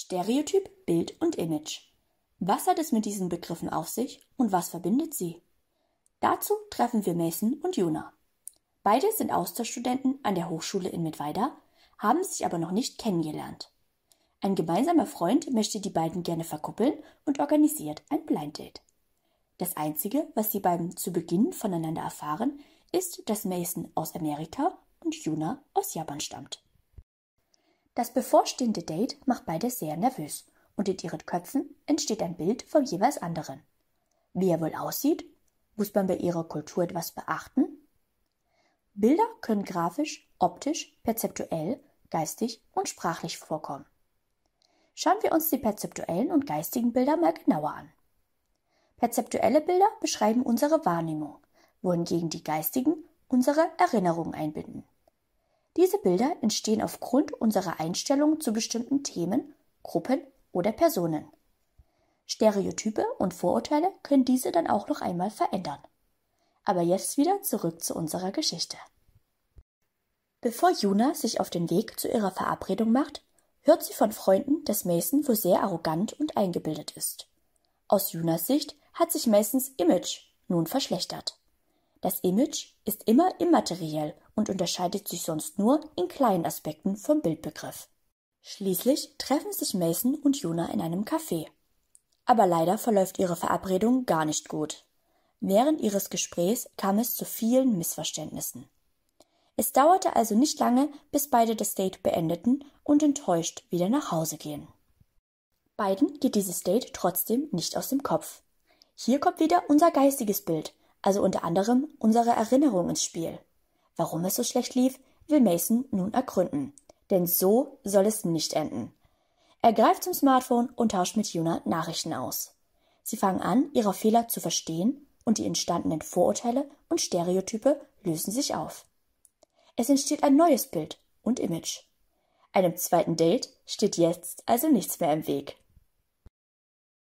Stereotyp, Bild und Image. Was hat es mit diesen Begriffen auf sich und was verbindet sie? Dazu treffen wir Mason und Juna. Beide sind Austauschstudenten an der Hochschule in Mittweida, haben sich aber noch nicht kennengelernt. Ein gemeinsamer Freund möchte die beiden gerne verkuppeln und organisiert ein Blind Date. Das Einzige, was sie beim zu Beginn voneinander erfahren, ist, dass Mason aus Amerika und Juna aus Japan stammt. Das bevorstehende Date macht beide sehr nervös und in ihren Köpfen entsteht ein Bild vom jeweils anderen. Wie er wohl aussieht? Muss man bei ihrer Kultur etwas beachten? Bilder können grafisch, optisch, perzeptuell, geistig und sprachlich vorkommen. Schauen wir uns die perzeptuellen und geistigen Bilder mal genauer an. Perzeptuelle Bilder beschreiben unsere Wahrnehmung, wohingegen die geistigen unsere Erinnerungen einbinden. Diese Bilder entstehen aufgrund unserer Einstellungen zu bestimmten Themen, Gruppen oder Personen. Stereotype und Vorurteile können diese dann auch noch einmal verändern. Aber jetzt wieder zurück zu unserer Geschichte. Bevor Juna sich auf den Weg zu ihrer Verabredung macht, hört sie von Freunden, dass Mason wohl sehr arrogant und eingebildet ist. Aus Junas Sicht hat sich Masons Image nun verschlechtert. Das Image ist immer immateriell und unterscheidet sich sonst nur in kleinen Aspekten vom Bildbegriff. Schließlich treffen sich Mason und Juna in einem Café. Aber leider verläuft ihre Verabredung gar nicht gut. Während ihres Gesprächs kam es zu vielen Missverständnissen. Es dauerte also nicht lange, bis beide das Date beendeten und enttäuscht wieder nach Hause gehen. Beiden geht dieses Date trotzdem nicht aus dem Kopf. Hier kommt wieder unser geistiges Bild, also unter anderem unsere Erinnerung ins Spiel. Warum es so schlecht lief, will Mason nun ergründen. Denn so soll es nicht enden. Er greift zum Smartphone und tauscht mit Juna Nachrichten aus. Sie fangen an, ihre Fehler zu verstehen und die entstandenen Vorurteile und Stereotype lösen sich auf. Es entsteht ein neues Bild und Image. Einem zweiten Date steht jetzt also nichts mehr im Weg.